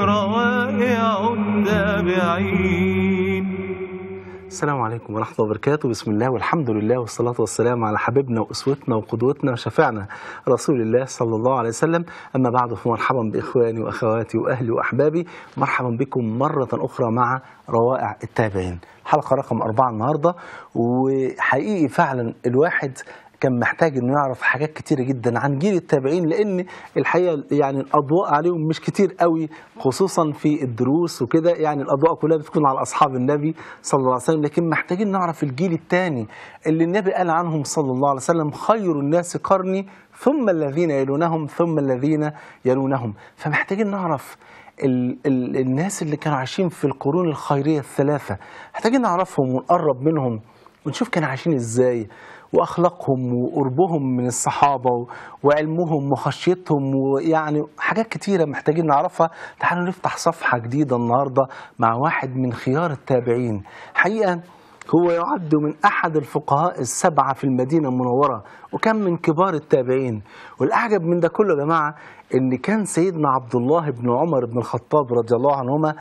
روائع التابعين السلام عليكم ورحمة الله وبركاته بسم الله والحمد لله والصلاة والسلام على حبيبنا وأسوتنا وقدوتنا وشفعنا رسول الله صلى الله عليه وسلم أما بعد فمرحبا بإخواني وأخواتي وأهلي وأحبابي مرحبا بكم مرة أخرى مع روائع التابعين حلقة رقم أربعة النهاردة وحقيقي فعلا الواحد كان محتاج انه يعرف حاجات كتيره جدا عن جيل التابعين لان الحقيقه يعني الاضواء عليهم مش كتير قوي خصوصا في الدروس وكده يعني الاضواء كلها بتكون على اصحاب النبي صلى الله عليه وسلم لكن محتاجين نعرف الجيل الثاني اللي النبي قال عنهم صلى الله عليه وسلم خير الناس قرني ثم الذين يلونهم ثم الذين يلونهم فمحتاجين نعرف الـ الـ الناس اللي كانوا عايشين في القرون الخيريه الثلاثه محتاجين نعرفهم ونقرب منهم ونشوف كانوا عايشين ازاي واخلاقهم وقربهم من الصحابه وعلمهم وخشيتهم ويعني حاجات كتيره محتاجين نعرفها تعالوا نفتح صفحه جديده النهارده مع واحد من خيار التابعين حقيقه هو يعد من أحد الفقهاء السبعة في المدينة المنورة وكان من كبار التابعين والأعجب من ده كله يا جماعة إن كان سيدنا عبد الله بن عمر بن الخطاب رضي الله عنهما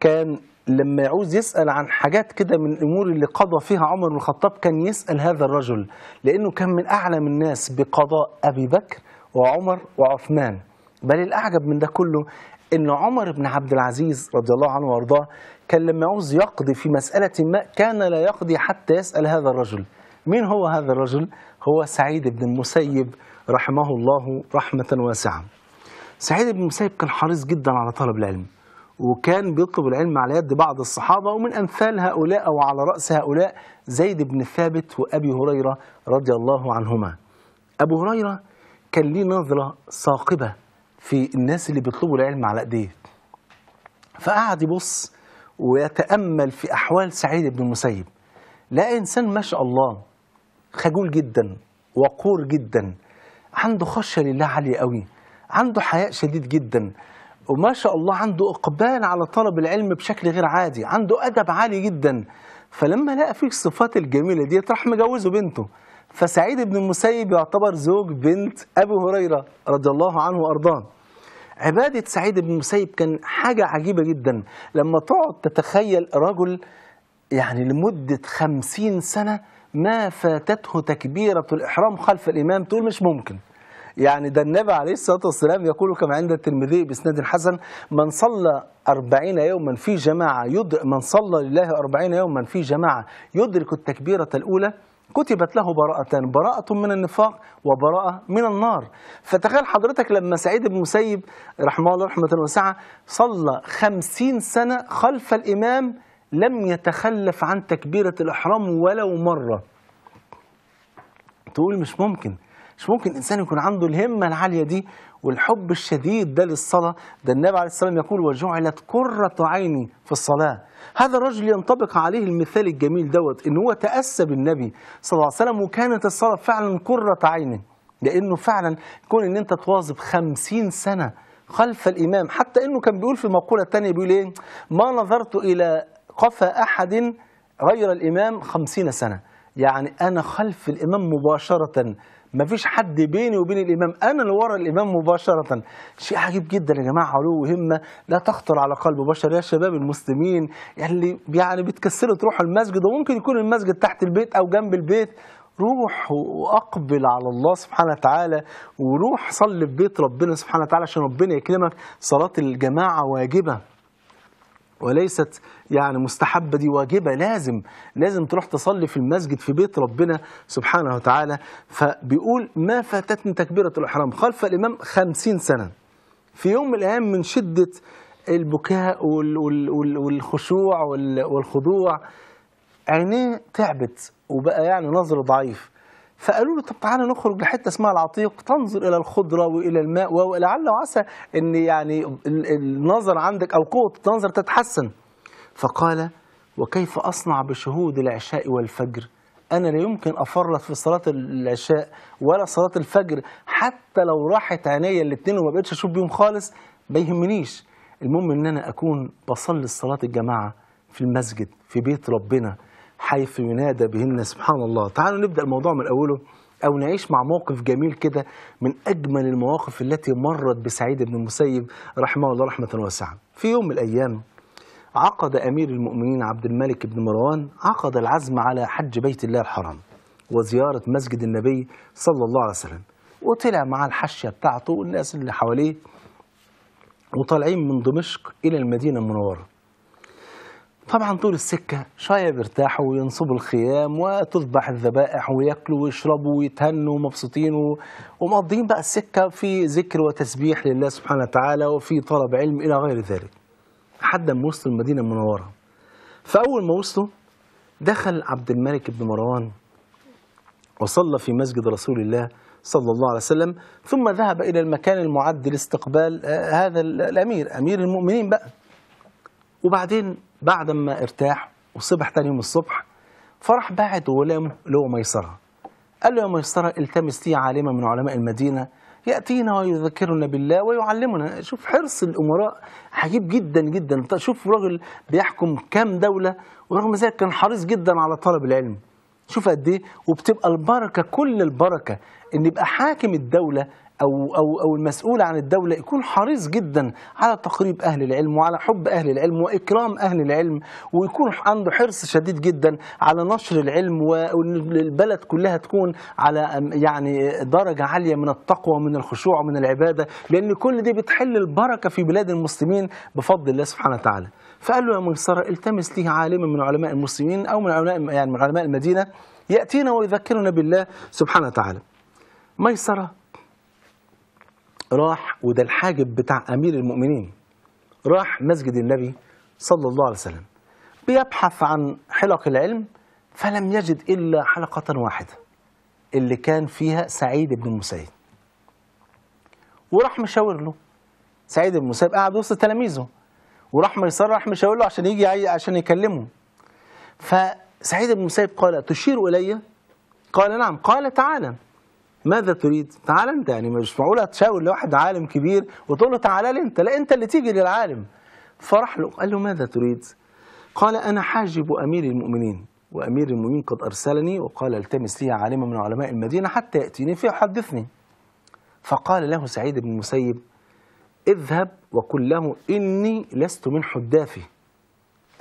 كان لما يعوز يسأل عن حاجات كده من الأمور اللي قضى فيها عمر بن الخطاب كان يسأل هذا الرجل لأنه كان من أعلم الناس بقضاء أبي بكر وعمر وعثمان بل الأعجب من ده كله أن عمر بن عبد العزيز رضي الله عنه وأرضاه كان لما يعوز يقضي في مسألة ما كان لا يقضي حتى يسأل هذا الرجل مين هو هذا الرجل؟ هو سعيد بن المسيب رحمه الله رحمة واسعة سعيد بن المسيب كان حريص جدا على طلب العلم وكان بيطلب العلم على يد بعض الصحابة ومن أمثال هؤلاء أو على رأس هؤلاء زيد بن ثابت وأبي هريرة رضي الله عنهما أبو هريرة كان ليه نظرة ثاقبة في الناس اللي بيطلبوا العلم على أديه فقعد يبص ويتأمل في أحوال سعيد بن المسيب لا إنسان ما شاء الله خجول جدا وقور جدا عنده خشية لله عالية قوي عنده حياء شديد جدا وما شاء الله عنده إقبال على طلب العلم بشكل غير عادي عنده أدب عالي جدا فلما لقى فيه الصفات الجميلة دي راح مجوزه بنته فسعيد بن المسيب يعتبر زوج بنت أبي هريرة رضي الله عنه وأرضاه عبادة سعيد بن المسيب كان حاجة عجيبة جدا لما تقعد تتخيل رجل يعني لمدة خمسين سنة ما فاتته تكبيرة الإحرام خلف الإمام تقول مش ممكن يعني ده النبي عليه الصلاة والسلام يقول كما عند الترمذي بإسناد حسن من صلى 40 يوما في جماعة يد من صلى لله 40 يوما في جماعة يدرك التكبيرة الأولى كتبت له براءتان براءة من النفاق وبراءة من النار فتخيل حضرتك لما سعيد بن مسيب رحمه الله رحمة واسعة صلى خمسين سنة خلف الإمام لم يتخلف عن تكبيرة الإحرام ولو مرة تقول مش ممكن مش ممكن انسان يكون عنده الهمة العالية دي والحب الشديد ده للصلاة ده النبي عليه السلام يقول وجعلت قرة عيني في الصلاة هذا الرجل ينطبق عليه المثال الجميل دوت إن هو تأسى بالنبي صلى الله عليه وسلم وكانت الصلاة فعلا قرة عينه لأنه فعلا كون إن أنت تواظب خمسين سنة خلف الإمام حتى إنه كان بيقول في مقولة ثانيه بيقول إيه ما نظرت إلى قفا أحد غير الإمام خمسين سنة يعني أنا خلف الإمام مباشرة ما فيش حد بيني وبين الامام انا اللي ورا الامام مباشره شيء عجيب جدا يا جماعه علو وهمه لا تخطر على قلب بشر يا شباب المسلمين اللي يعني بتكسروا تروحوا المسجد وممكن يكون المسجد تحت البيت او جنب البيت روح واقبل على الله سبحانه وتعالى وروح صلي في بيت ربنا سبحانه وتعالى عشان ربنا يكرمك صلاه الجماعه واجبه وليست يعني مستحبة دي واجبة لازم لازم تروح تصلي في المسجد في بيت ربنا سبحانه وتعالى فبيقول ما فاتتني تكبيرة الإحرام خلف الإمام خمسين سنة في يوم من الأيام من شدة البكاء والخشوع والخضوع عينيه تعبت وبقى يعني نظره ضعيف فقالوا له طب تعالى نخرج لحته اسمها العتيق تنظر الى الخضره والى الماء ولعل وعسى ان يعني النظر عندك او قوه النظر تتحسن فقال وكيف اصنع بشهود العشاء والفجر انا لا يمكن افرط في صلاه العشاء ولا صلاه الفجر حتى لو راحت عينيا الاثنين وما بقتش اشوف بيهم خالص ما يهمنيش المهم ان انا اكون بصلي صلاه الجماعه في المسجد في بيت ربنا حيث ينادى بهن سبحان الله تعالوا نبدأ الموضوع من أوله أو نعيش مع موقف جميل كده من أجمل المواقف التي مرت بسعيد بن المسيب رحمه الله رحمة واسعة في يوم من الأيام عقد أمير المؤمنين عبد الملك بن مروان عقد العزم على حج بيت الله الحرام وزيارة مسجد النبي صلى الله عليه وسلم وطلع مع الحشية بتاعته والناس اللي حواليه وطالعين من دمشق إلى المدينة المنورة طبعا طول السكة شوية بيرتاحوا وينصبوا الخيام وتذبح الذبائح وياكلوا ويشربوا ويتهنوا ومبسوطين ومقضيين بقى السكة في ذكر وتسبيح لله سبحانه وتعالى وفي طلب علم إلى غير ذلك حد ما وصلوا المدينة المنورة فأول ما وصلوا دخل عبد الملك بن مروان وصلى في مسجد رسول الله صلى الله عليه وسلم ثم ذهب إلى المكان المعد لاستقبال آه، هذا الأمير أمير المؤمنين بقى وبعدين بعد ما ارتاح وصبح تاني يوم الصبح فرح باعت غلامه له ميسره قال له يا ميسره التمس لي عالما من علماء المدينه ياتينا ويذكرنا بالله ويعلمنا شوف حرص الامراء عجيب جدا جدا شوف راجل بيحكم كام دوله ورغم ذلك كان حريص جدا على طلب العلم شوف قد ايه وبتبقى البركه كل البركه ان يبقى حاكم الدوله أو, أو, أو المسؤول عن الدولة يكون حريص جدا على تقريب أهل العلم وعلى حب أهل العلم وإكرام أهل العلم ويكون عنده حرص شديد جدا على نشر العلم وأن البلد كلها تكون على يعني درجة عالية من التقوى ومن الخشوع ومن العبادة لأن كل دي بتحل البركة في بلاد المسلمين بفضل الله سبحانه وتعالى فقال له يا ميسرة التمس لي عالما من علماء المسلمين أو من علماء يعني من علماء المدينة يأتينا ويذكرنا بالله سبحانه وتعالى ميسرة راح وده الحاجب بتاع امير المؤمنين راح مسجد النبي صلى الله عليه وسلم بيبحث عن حلق العلم فلم يجد الا حلقه واحده اللي كان فيها سعيد بن المسيب وراح مشاور له سعيد بن المسيب قاعد وسط تلاميذه وراح ميسر راح مشاور له عشان يجي عشان يكلمه فسعيد بن المسيب قال تشير الي قال نعم قال تعالى ماذا تريد؟ تعال انت يعني مش معقول هتشاور لواحد عالم كبير وتقول له تعال لي انت لا انت اللي تيجي للعالم فراح له قال له ماذا تريد؟ قال انا حاجب امير المؤمنين وامير المؤمنين قد ارسلني وقال التمس لي عالما من علماء المدينه حتى ياتيني فيحدثني فقال له سعيد بن المسيب اذهب وقل له اني لست من حدافه.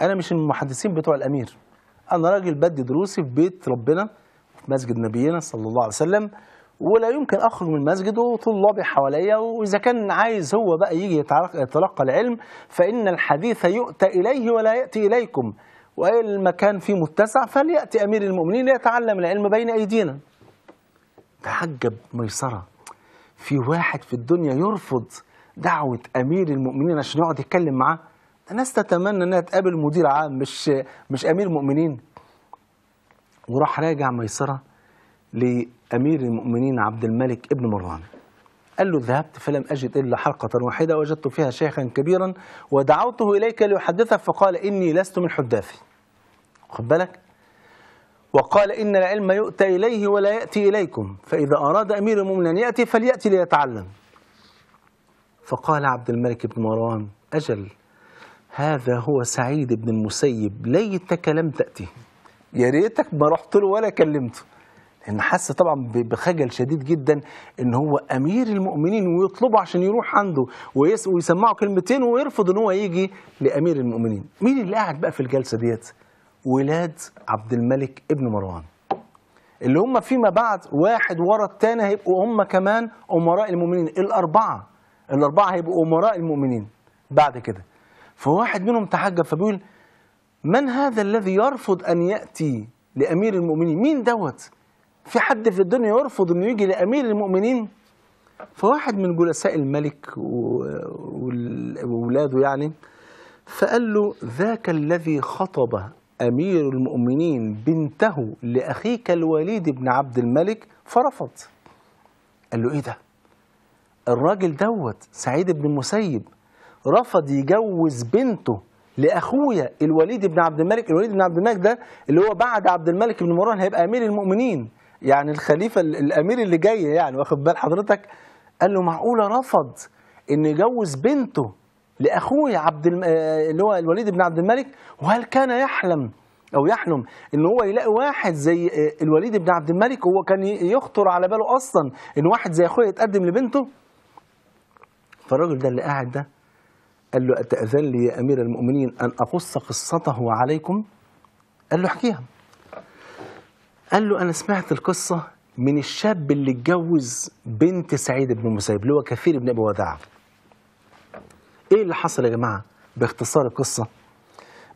انا مش من المحدثين بتوع الامير انا راجل بدي دروسي في بيت ربنا في مسجد نبينا صلى الله عليه وسلم ولا يمكن اخرج من المسجد وطلابي حواليا واذا كان عايز هو بقى يجي يتلقى العلم فان الحديث يؤتى اليه ولا ياتي اليكم والمكان فيه متسع فلياتي امير المؤمنين ليتعلم العلم بين ايدينا تعجب ميسره في واحد في الدنيا يرفض دعوه امير المؤمنين عشان يقعد يتكلم معاه ناس تتمنى انها تقابل مدير عام مش مش امير مؤمنين وراح راجع ميسره لأمير المؤمنين عبد الملك ابن مروان قال له ذهبت فلم أجد إلا حلقة واحدة وجدت فيها شيخا كبيرا ودعوته إليك ليحدثك فقال إني لست من حداثي خد بالك وقال إن العلم يؤتى إليه ولا يأتي إليكم فإذا أراد أمير المؤمنين أن يأتي فليأتي ليتعلم فقال عبد الملك بن مروان أجل هذا هو سعيد بن المسيب ليتك لم تأتي يا ريتك ما رحت له ولا كلمته ان حس طبعا بخجل شديد جدا ان هو امير المؤمنين ويطلبه عشان يروح عنده ويسمعه كلمتين ويرفض ان هو يجي لامير المؤمنين مين اللي قاعد بقى في الجلسه ديت ولاد عبد الملك ابن مروان اللي هم فيما بعد واحد ورا الثاني هيبقوا هم كمان امراء المؤمنين الاربعه الاربعه هيبقوا امراء المؤمنين بعد كده فواحد منهم تحجب فبيقول من هذا الذي يرفض ان ياتي لامير المؤمنين مين دوت في حد في الدنيا يرفض انه يجي لامير المؤمنين فواحد من جلساء الملك وولاده يعني فقال له ذاك الذي خطب امير المؤمنين بنته لاخيك الوليد بن عبد الملك فرفض قال له ايه ده الراجل دوت سعيد بن مسيب رفض يجوز بنته لاخويا الوليد بن عبد الملك الوليد بن عبد الملك ده اللي هو بعد عبد الملك بن مروان هيبقى امير المؤمنين يعني الخليفه الامير اللي جاي يعني واخد بال حضرتك قال له معقوله رفض ان يجوز بنته لاخوه عبد الم... آه، اللي هو الوليد بن عبد الملك وهل كان يحلم او يحلم ان هو يلاقي واحد زي آه، الوليد بن عبد الملك هو كان يخطر على باله اصلا ان واحد زي اخوه يتقدم لبنته فالراجل ده اللي قاعد ده قال له اتاذن لي يا امير المؤمنين ان اقص قصته عليكم قال له احكيها قال له أنا سمعت القصة من الشاب اللي اتجوز بنت سعيد بن المسيب اللي هو كثير بن أبي وداع إيه اللي حصل يا جماعة باختصار القصة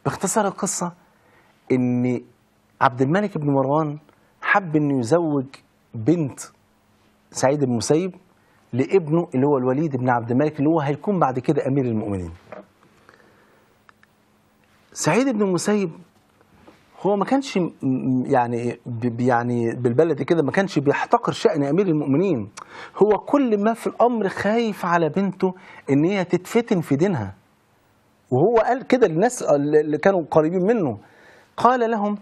باختصار القصة إن عبد الملك بن مروان حب إنه يزوج بنت سعيد بن المسيب لابنه اللي هو الوليد بن عبد الملك اللي هو هيكون بعد كده أمير المؤمنين سعيد بن المسيب هو ما كانش يعني يعني بالبلدي كده ما كانش بيحتقر شأن امير المؤمنين هو كل ما في الامر خايف على بنته ان هي تتفتن في دينها وهو قال كده للناس اللي كانوا قريبين منه قال لهم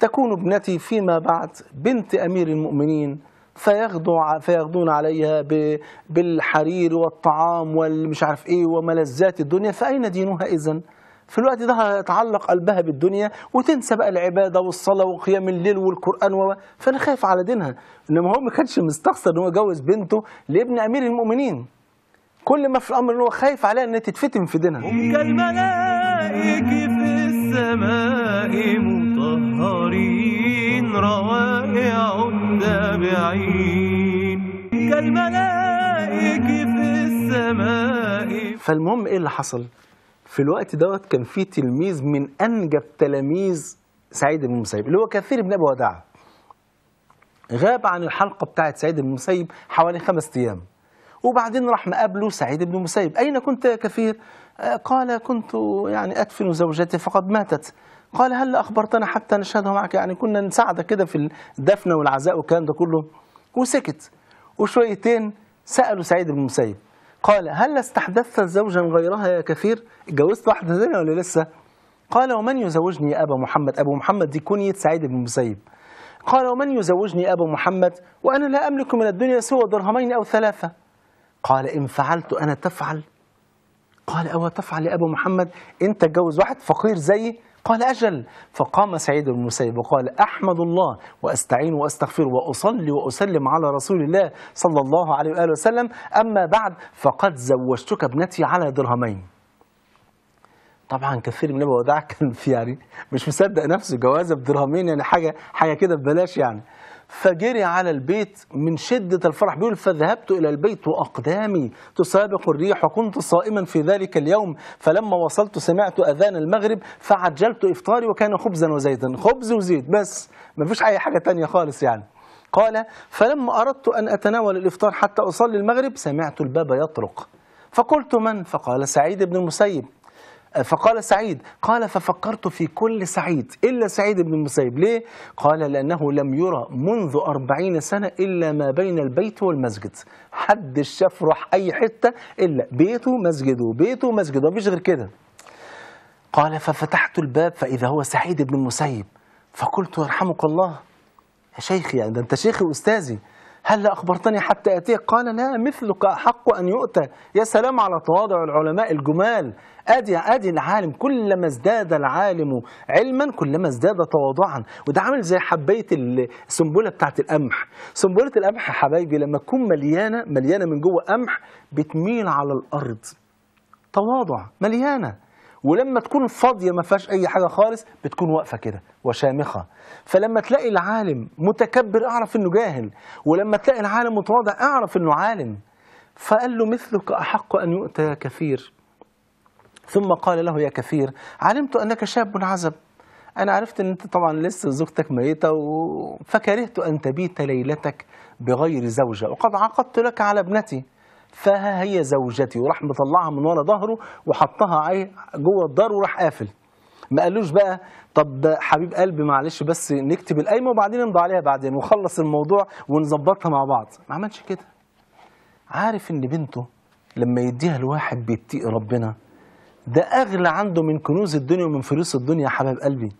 تكون ابنتي فيما بعد بنت امير المؤمنين فيغدو فيغدون عليها بالحرير والطعام والمش عارف ايه وملذات الدنيا فاين دينها اذا في الوقت ده هتعلق قلبها بالدنيا وتنسى بقى العباده والصلاه وقيام الليل والقران و فانا خايف على دينها انما هو ما كانش مستخسر ان هو يجوز بنته لابن امير المؤمنين كل ما في الامر ان هو خايف عليها ان تتفتن في دينها هم كالملائك في السماء مطهرين روائع تابعين كالملائك في السماء فالمهم ايه اللي حصل؟ في الوقت دوت كان في تلميذ من انجب تلاميذ سعيد بن المسيب اللي هو كثير بن ابي وداع غاب عن الحلقه بتاعه سعيد بن المسيب حوالي خمس ايام وبعدين راح مقابله سعيد بن المسيب أين كنت يا كثير؟ آه، قال كنت يعني أدفن زوجتي فقد ماتت قال هل أخبرتنا حتى نشهدها معك يعني كنا نساعدك كده في الدفنة والعزاء والكلام ده كله وسكت وشويتين سألوا سعيد بن المسيب قال هل استحدثت زوجا غيرها يا كثير اتجوزت واحدة ثانية ولا لسه قال ومن يزوجني يا أبا محمد أبو محمد دي كنية سعيد بن المسيب قال ومن يزوجني يا أبا محمد وأنا لا أملك من الدنيا سوى درهمين أو ثلاثة قال إن فعلت أنا تفعل قال أو تفعل يا أبا محمد أنت تجوز واحد فقير زيي قال أجل فقام سعيد بن المسيب وقال أحمد الله وأستعين وأستغفر وأصلي وأسلم على رسول الله صلى الله عليه وآله وسلم أما بعد فقد زوجتك ابنتي على درهمين طبعا كثير من الوضع كان في يعني مش مصدق نفسه جوازه بدرهمين يعني حاجه حاجه كده ببلاش يعني فجري على البيت من شدة الفرح بيقول فذهبت إلى البيت وأقدامي تسابق الريح وكنت صائما في ذلك اليوم فلما وصلت سمعت أذان المغرب فعجلت إفطاري وكان خبزا وزيتا خبز وزيت بس ما فيش أي حاجة تانية خالص يعني قال فلما أردت أن أتناول الإفطار حتى أصلي المغرب سمعت الباب يطرق فقلت من؟ فقال سعيد بن المسيب فقال سعيد قال ففكرت في كل سعيد إلا سعيد بن المسيب ليه؟ قال لأنه لم يرى منذ أربعين سنة إلا ما بين البيت والمسجد حد شاف راح أي حتة إلا بيته مسجده بيته مسجده مفيش غير كده قال ففتحت الباب فإذا هو سعيد بن المسيب فقلت يرحمك الله يا شيخي يعني ده أنت شيخي وأستاذي هل أخبرتني حتى أتيك قال لا مثلك أحق أن يؤتى يا سلام على تواضع العلماء الجمال أدي أدي العالم كلما ازداد العالم علما كلما ازداد تواضعا وده عامل زي حباية السنبلة بتاعت القمح سنبلة القمح يا حبايبي لما تكون مليانة مليانة من جوه قمح بتميل على الأرض تواضع مليانة ولما تكون فاضية ما فيهاش أي حاجة خالص بتكون واقفة كده وشامخة فلما تلاقي العالم متكبر اعرف إنه جاهل ولما تلاقي العالم متواضع اعرف إنه عالم فقال له مثلك أحق أن يؤتى يا كثير ثم قال له يا كثير علمت أنك شاب عزب أنا عرفت أن أنت طبعا لسه زوجتك ميتة و... فكرهت أن تبيت ليلتك بغير زوجة وقد عقدت لك على ابنتي فها هي زوجتي وراح مطلعها من ورا ظهره وحطها جوه الدار وراح قافل ما قالوش بقى طب حبيب قلبي معلش بس نكتب القايمه وبعدين نمضي عليها بعدين وخلص الموضوع ونظبطها مع بعض ما عملش كده عارف ان بنته لما يديها لواحد بيتقي ربنا ده اغلى عنده من كنوز الدنيا ومن فلوس الدنيا يا حباب قلبي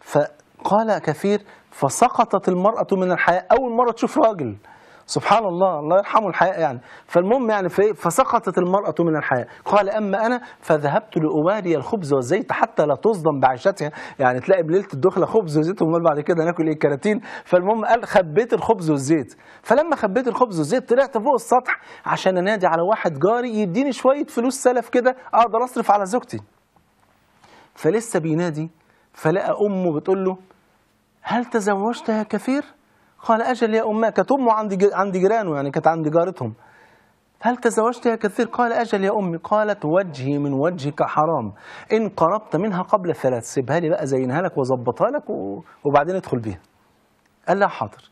فقال كثير فسقطت المرأة من الحياة أول مرة تشوف راجل سبحان الله الله يرحمه الحياء يعني فالمهم يعني في إيه؟ فسقطت المرأة من الحياة قال أما أنا فذهبت لأواري الخبز والزيت حتى لا تصدم بعيشتها يعني تلاقي بليلة الدخلة خبز وزيت ومال بعد كده ناكل إيه كراتين فالمهم قال خبيت الخبز والزيت فلما خبيت الخبز والزيت طلعت فوق السطح عشان أنادي على واحد جاري يديني شوية فلوس سلف كده أقدر أصرف على زوجتي فلسه بينادي فلقى أمه بتقول له هل تزوجت يا كفير؟ قال أجل يا كانت امه عند عند جيرانه يعني كانت عند جارتهم هل تزوجت يا كثير قال أجل يا أمي قالت وجهي من وجهك حرام إن قربت منها قبل الثلاث سيبها لي بقى زينها لك وظبطها لك وبعدين ادخل بيها قال لها حاضر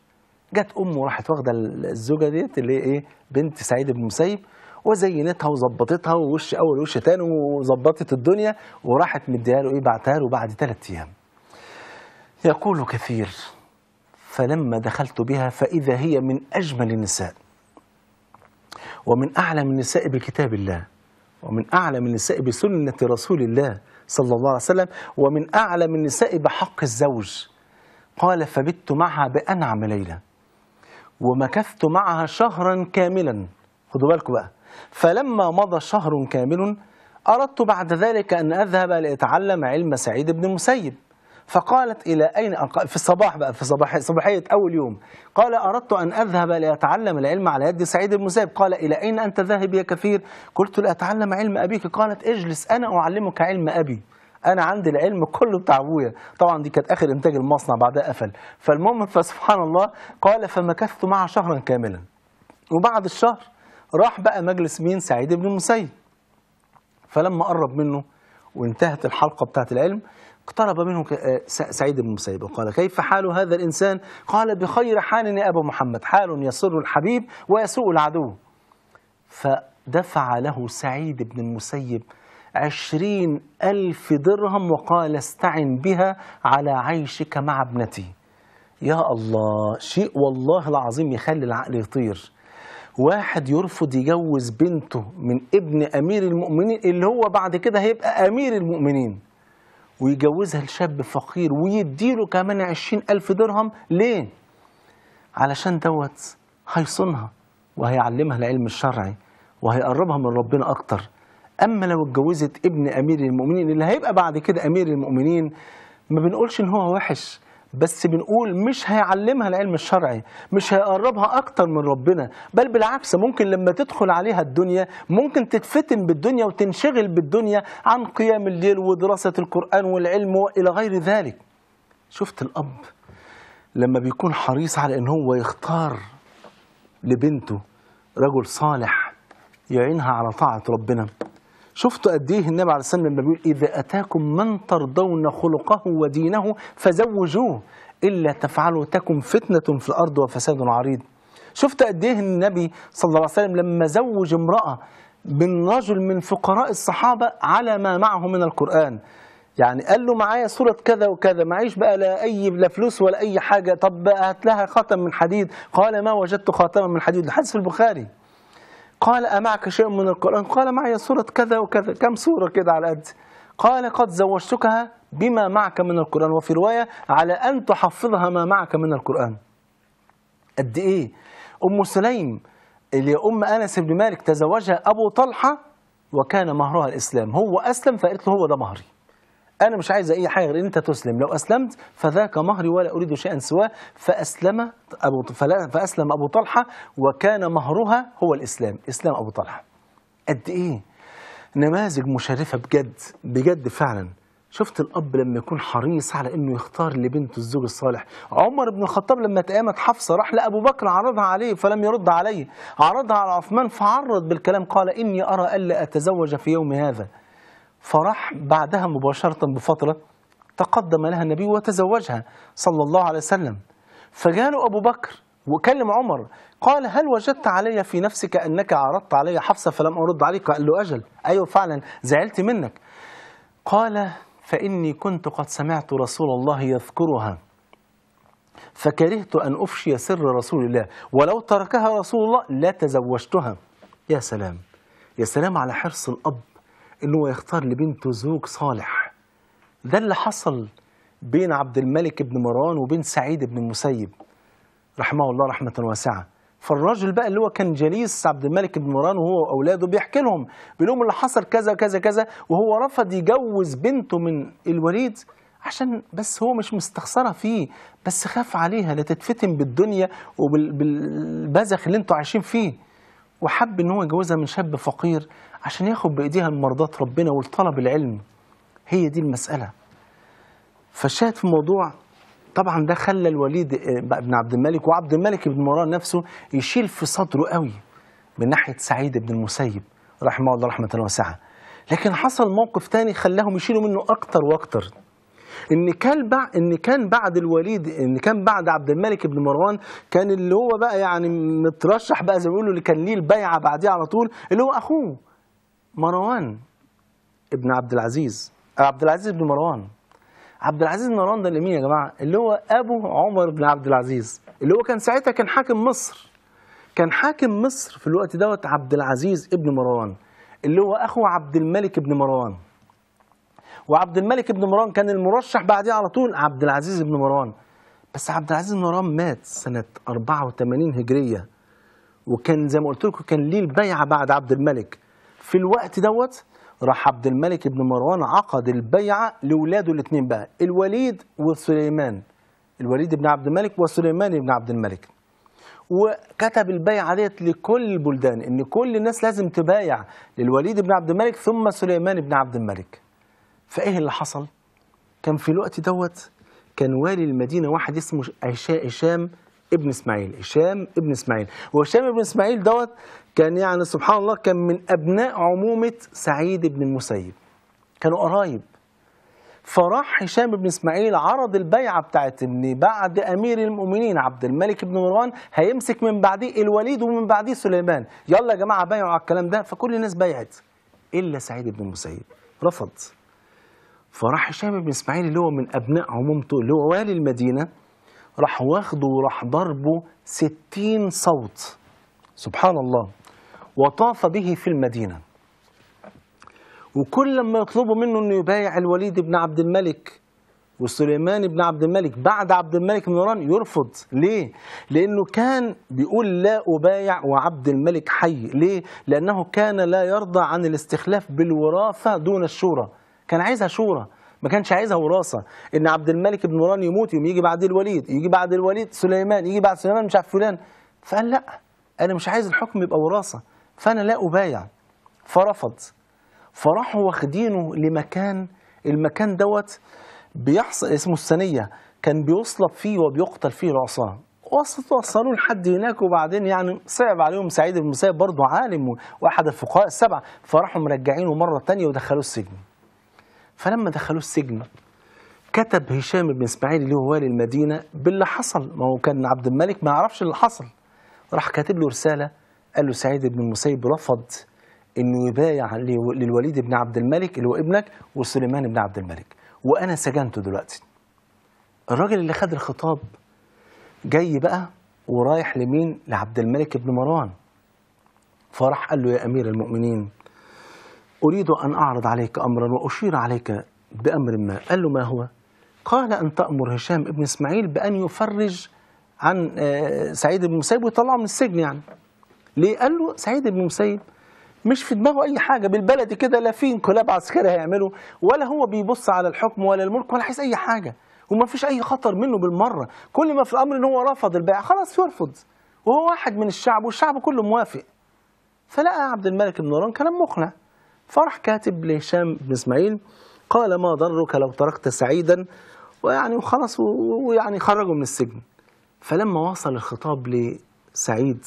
جت أمه وراحت واخدة الزوجة ديت اللي هي إيه بنت سعيد بن مسيب وزينتها وظبطتها ووش أول ووش ثاني وظبطت الدنيا وراحت مديها له إيه بعتها له بعد ثلاث أيام يقول كثير فلما دخلت بها فإذا هي من أجمل النساء ومن أعلم النساء بكتاب الله ومن أعلم النساء بسنة رسول الله صلى الله عليه وسلم ومن أعلم النساء بحق الزوج قال فبت معها بأنعم ليلة ومكثت معها شهرا كاملا خدوا بالكم بقى فلما مضى شهر كامل أردت بعد ذلك أن أذهب لأتعلم علم سعيد بن المسيب فقالت إلى أين في الصباح بقى في صباح... صباحية أول يوم قال أردت أن أذهب لأتعلم العلم على يد سعيد بن المسيب قال إلى أين أنت ذاهب يا كثير قلت لأتعلم علم أبيك قالت اجلس أنا أعلمك علم أبي انا عندي العلم كله بتاع ابويا طبعا دي كانت اخر انتاج المصنع بعدها قفل فالمهم فسبحان الله قال فمكثت معها شهرا كاملا وبعد الشهر راح بقى مجلس مين سعيد بن المسيب فلما قرب منه وانتهت الحلقه بتاعه العلم اقترب منه آه، سعيد بن المسيب وقال كيف حال هذا الإنسان قال بخير حال يا أبا محمد حال يسر الحبيب ويسوء العدو فدفع له سعيد بن المسيب عشرين ألف درهم وقال استعن بها على عيشك مع ابنتي يا الله شيء والله العظيم يخلي العقل يطير واحد يرفض يجوز بنته من ابن أمير المؤمنين اللي هو بعد كده هيبقى أمير المؤمنين ويجوزها لشاب فقير ويديله كمان عشرين ألف درهم ليه؟ علشان دوت هيصونها وهيعلمها العلم الشرعي وهيقربها من ربنا أكتر أما لو اتجوزت ابن أمير المؤمنين اللي هيبقى بعد كده أمير المؤمنين ما بنقولش إن هو وحش بس بنقول مش هيعلمها العلم الشرعي مش هيقربها أكتر من ربنا بل بالعكس ممكن لما تدخل عليها الدنيا ممكن تتفتن بالدنيا وتنشغل بالدنيا عن قيام الليل ودراسة القرآن والعلم وإلى غير ذلك شفت الأب لما بيكون حريص على ان هو يختار لبنته رجل صالح يعينها على طاعة ربنا شفتوا قد ايه النبي عليه والسلام لما بيقول اذا اتاكم من ترضون خلقه ودينه فزوجوه الا تفعلوا تكن فتنه في الارض وفساد عريض شفت قد ايه النبي صلى الله عليه وسلم لما زوج امراه من رجل من فقراء الصحابه على ما معه من القران يعني قال له معايا صورة كذا وكذا معيش بقى لا أي لا فلوس ولا أي حاجة طب هات لها خاتم من حديد قال ما وجدت خاتما من حديد الحديث في البخاري قال أمعك شيء من القرآن قال معي سورة كذا وكذا كم سورة كده على قد قال قد زوجتكها بما معك من القرآن وفي رواية على أن تحفظها ما معك من القرآن قد إيه أم سليم اللي أم أنس بن مالك تزوجها أبو طلحة وكان مهرها الإسلام هو أسلم فقالت له هو ده مهري أنا مش عايز أي حاجة غير أن أنت تسلم لو أسلمت فذاك مهري ولا أريد شيئا سواه فأسلم أبو فأسلم أبو طلحة وكان مهرها هو الإسلام إسلام أبو طلحة قد إيه نماذج مشرفة بجد بجد فعلا شفت الأب لما يكون حريص على إنه يختار لبنته الزوج الصالح عمر بن الخطاب لما تقامت حفصة راح لأبو بكر عرضها عليه فلم يرد عليه عرضها على عثمان فعرض بالكلام قال إني أرى ألا أتزوج في يوم هذا فراح بعدها مباشرة بفترة تقدم لها النبي وتزوجها صلى الله عليه وسلم فجاله أبو بكر وكلم عمر قال هل وجدت علي في نفسك أنك عرضت علي حفصة فلم أرد عليك قال له أجل أيوة فعلا زعلت منك قال فإني كنت قد سمعت رسول الله يذكرها فكرهت أن أفشي سر رسول الله ولو تركها رسول الله لا تزوجتها يا سلام يا سلام على حرص الأب ان هو يختار لبنته زوج صالح ده اللي حصل بين عبد الملك بن مروان وبين سعيد بن المسيب رحمه الله رحمه واسعه فالراجل بقى اللي هو كان جليس عبد الملك بن مروان وهو واولاده بيحكي لهم بيقول لهم اللي حصل كذا كذا كذا وهو رفض يجوز بنته من الوليد عشان بس هو مش مستخسرة فيه بس خاف عليها لا تتفتن بالدنيا وبالبذخ اللي انتوا عايشين فيه وحب ان هو يتجوزها من شاب فقير عشان ياخد بايديها المرضات ربنا والطلب العلم هي دي المساله فالشاهد في الموضوع طبعا ده خلى الوليد آه، بن عبد الملك وعبد الملك بن مروان نفسه يشيل في صدره قوي من ناحيه سعيد بن المسيب رحمه الله رحمه واسعه لكن حصل موقف تاني خلاهم يشيلوا منه اكتر واكتر ان كان بعد ان كان بعد الوليد ان كان بعد عبد الملك بن مروان كان اللي هو بقى يعني مترشح بقى زي ما بيقولوا اللي كان ليه البيعه بعديه على طول اللي هو اخوه مروان ابن عبد العزيز عبد العزيز بن مروان عبد العزيز بن مروان ده اللي مين يا جماعه اللي هو ابو عمر بن عبد العزيز اللي هو كان ساعتها كان حاكم مصر كان حاكم مصر في الوقت دوت عبد العزيز ابن مروان اللي هو اخو عبد الملك بن مروان وعبد الملك بن مروان كان المرشح بعديه على طول عبد العزيز بن مروان بس عبد العزيز بن مروان مات سنة 84 هجرية وكان زي ما قلت لكم كان ليه البيعة بعد عبد الملك في الوقت دوت راح عبد الملك بن مروان عقد البيعة لولاده الاثنين بقى الوليد وسليمان الوليد بن عبد الملك وسليمان بن عبد الملك وكتب البيعة ديت لكل البلدان ان كل الناس لازم تبايع للوليد بن عبد الملك ثم سليمان بن عبد الملك فايه اللي حصل كان في الوقت دوت كان والي المدينه واحد اسمه هشام ابن اسماعيل هشام ابن اسماعيل وهشام ابن اسماعيل دوت كان يعني سبحان الله كان من ابناء عمومه سعيد بن المسيب كانوا قرايب فراح هشام بن اسماعيل عرض البيعه بتاعت ان بعد امير المؤمنين عبد الملك بن مروان هيمسك من بعديه الوليد ومن بعديه سليمان يلا يا جماعه بايعوا على الكلام ده فكل الناس بايعت الا سعيد بن المسيب رفض فراح هشام بن اسماعيل اللي هو من ابناء عمومته اللي هو والي المدينه راح واخده وراح ضربه 60 صوت سبحان الله وطاف به في المدينه وكل لما يطلبوا منه انه يبايع الوليد بن عبد الملك وسليمان بن عبد الملك بعد عبد الملك بن مروان يرفض ليه؟ لأنه كان بيقول لا أبايع وعبد الملك حي ليه؟ لأنه كان لا يرضى عن الاستخلاف بالوراثة دون الشورى كان عايزها شورى ما كانش عايزها وراثه ان عبد الملك بن مروان يموت يوم يجي بعد الوليد يجي بعد الوليد سليمان يجي بعد سليمان مش عارف فلان فقال لا انا مش عايز الحكم يبقى وراثه فانا لا ابايع فرفض فراحوا واخدينه لمكان المكان دوت بيحصل اسمه السنيه كان بيصلب فيه وبيقتل فيه العصاه وصلوا لحد هناك وبعدين يعني صعب عليهم سعيد بن المسيب برضه عالم واحد الفقهاء السبعه فراحوا مرجعينه مره ثانيه ودخلوه السجن فلما دخلوه السجن كتب هشام بن اسماعيل اللي هو والي المدينه باللي حصل ما هو كان عبد الملك ما يعرفش اللي حصل راح كاتب له رساله قال له سعيد بن المسيب رفض انه يبايع للوليد بن عبد الملك اللي هو ابنك وسليمان بن عبد الملك وانا سجنته دلوقتي الراجل اللي خد الخطاب جاي بقى ورايح لمين لعبد الملك بن مروان فراح قال له يا امير المؤمنين أريد أن أعرض عليك أمرا وأشير عليك بأمر ما قال له ما هو قال أن تأمر هشام ابن إسماعيل بأن يفرج عن آه، سعيد بن المسيب ويطلعه من السجن يعني ليه قال له سعيد بن المسيب مش في دماغه اي حاجه بالبلدي كده لا في انقلاب عسكري هيعمله ولا هو بيبص على الحكم ولا الملك ولا عايز اي حاجه وما فيش اي خطر منه بالمره كل ما في الامر ان هو رفض البيع خلاص يرفض وهو واحد من الشعب والشعب كله موافق فلقى عبد الملك بن نوران كلام مقنع فراح كاتب لهشام بن اسماعيل قال ما ضرك لو تركت سعيدا ويعني وخلاص ويعني خرجه من السجن فلما وصل الخطاب لسعيد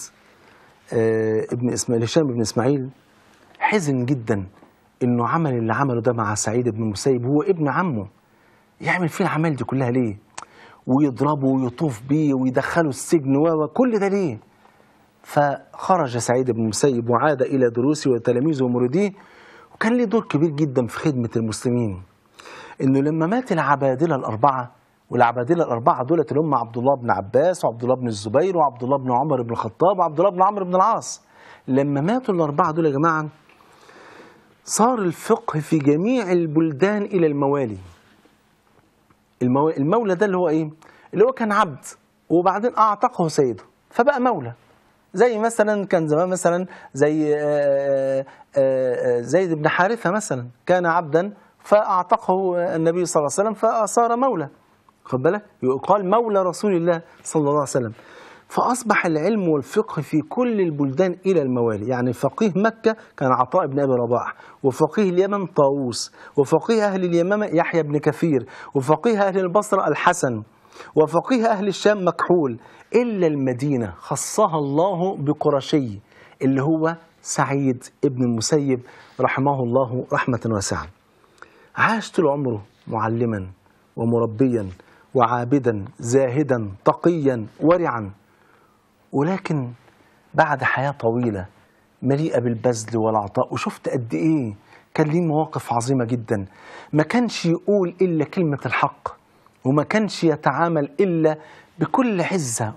آه، ابن اسماعيل هشام بن اسماعيل حزن جدا انه عمل اللي عمله ده مع سعيد بن المسيب هو ابن عمه يعمل فيه الاعمال دي كلها ليه ويضربه ويطوف بيه ويدخله السجن وكل ده ليه فخرج سعيد بن المسيب وعاد الى دروسه وتلاميذه ومريديه وكان ليه دور كبير جدا في خدمة المسلمين انه لما مات العبادلة الأربعة والعبادلة الأربعة دولت اللي هم عبد الله بن عباس وعبد الله بن الزبير وعبد الله بن عمر بن الخطاب وعبد الله بن عمرو بن العاص لما ماتوا الأربعة دول يا جماعة صار الفقه في جميع البلدان إلى الموالي المولى ده اللي هو إيه؟ اللي هو كان عبد وبعدين أعتقه سيده فبقى مولى زي مثلا كان زمان مثلا زي آه، آه، آه، زيد بن حارثة مثلا كان عبدا فأعتقه النبي صلى الله عليه وسلم فأصار مولى خد بالك يقال مولى رسول الله صلى الله عليه وسلم فأصبح العلم والفقه في كل البلدان إلى الموالي يعني فقيه مكة كان عطاء بن أبي رباح وفقيه اليمن طاووس وفقيه أهل اليمامة يحيى بن كثير وفقيه أهل البصرة الحسن وفقيه أهل الشام مكحول إلا المدينة خصها الله بقرشي اللي هو سعيد ابن المسيب رحمه الله رحمة واسعة عاش طول عمره معلما ومربيا وعابدا زاهدا تقيا ورعا ولكن بعد حياة طويلة مليئة بالبذل والعطاء وشفت قد إيه كان ليه مواقف عظيمة جدا ما كانش يقول إلا كلمة الحق وما كانش يتعامل إلا بكل عزة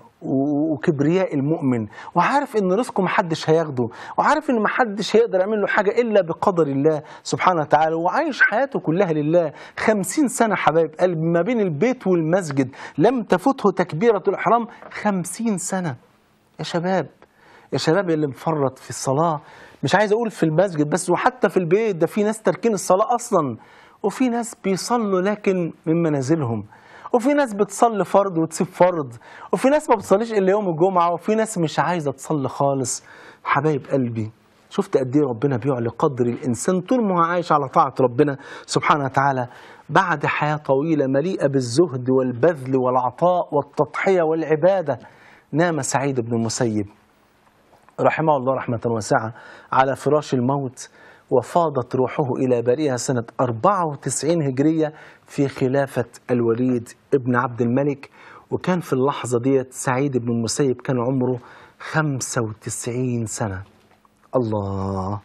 وكبرياء المؤمن وعارف ان رزقه محدش هياخده وعارف ان محدش هيقدر يعمل له حاجة الا بقدر الله سبحانه وتعالى وعايش حياته كلها لله خمسين سنة حبايب قلب ما بين البيت والمسجد لم تفته تكبيرة الإحرام خمسين سنة يا شباب يا شباب اللي مفرط في الصلاة مش عايز اقول في المسجد بس وحتى في البيت ده في ناس تاركين الصلاة اصلا وفي ناس بيصلوا لكن من منازلهم وفي ناس بتصلي فرض وتسيب فرض وفي ناس ما بتصليش الا يوم الجمعه وفي ناس مش عايزه تصلي خالص حبايب قلبي شفت قد ايه ربنا بيعلي قدر الانسان طول ما هو عايش على طاعه ربنا سبحانه وتعالى بعد حياه طويله مليئه بالزهد والبذل والعطاء والتضحيه والعباده نام سعيد بن المسيب رحمه الله رحمه واسعه على فراش الموت وفاضت روحه إلى بريها سنة 94 هجرية في خلافة الوليد ابن عبد الملك وكان في اللحظة ديت سعيد بن المسيب كان عمره 95 سنة الله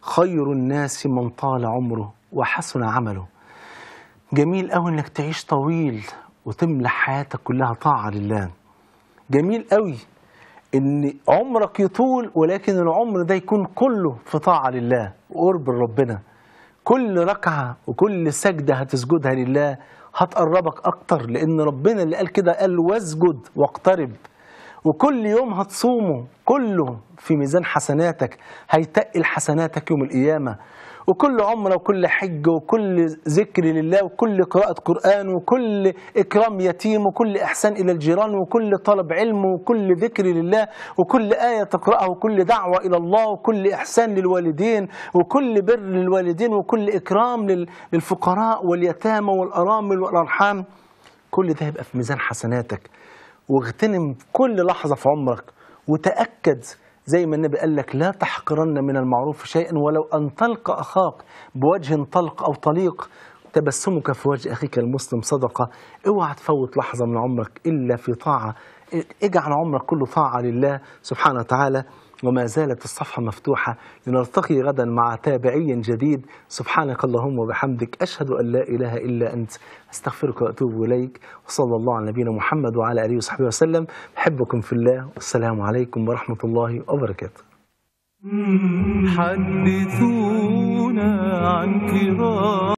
خير الناس من طال عمره وحسن عمله جميل قوي انك تعيش طويل وتملى حياتك كلها طاعة لله جميل قوي ان عمرك يطول ولكن العمر ده يكون كله في طاعه لله وقرب لربنا كل ركعه وكل سجده هتسجدها لله هتقربك اكتر لان ربنا اللي قال كده قال واسجد واقترب وكل يوم هتصومه كله في ميزان حسناتك هيتقل حسناتك يوم القيامه وكل عمرة وكل حج وكل ذكر لله وكل قراءة قرآن وكل إكرام يتيم وكل إحسان إلى الجيران وكل طلب علم وكل ذكر لله وكل آية تقرأها وكل دعوة إلى الله وكل إحسان للوالدين وكل بر للوالدين وكل إكرام للفقراء واليتامى والأرامل والأرحام كل ده يبقى في ميزان حسناتك واغتنم كل لحظة في عمرك وتأكد زي ما النبي قال لك لا تحقرن من المعروف شيئا ولو أن تلقى أخاك بوجه طلق أو طليق تبسمك في وجه أخيك المسلم صدقة اوعى تفوت لحظة من عمرك إلا في طاعة اجعل عمرك كله طاعة لله سبحانه وتعالى وما زالت الصفحة مفتوحة لنلتقي غدا مع تابعي جديد سبحانك اللهم وبحمدك أشهد أن لا إله إلا أنت أستغفرك وأتوب إليك وصلى الله على نبينا محمد وعلى آله وصحبه وسلم أحبكم في الله والسلام عليكم ورحمة الله وبركاته حدثونا عن كرام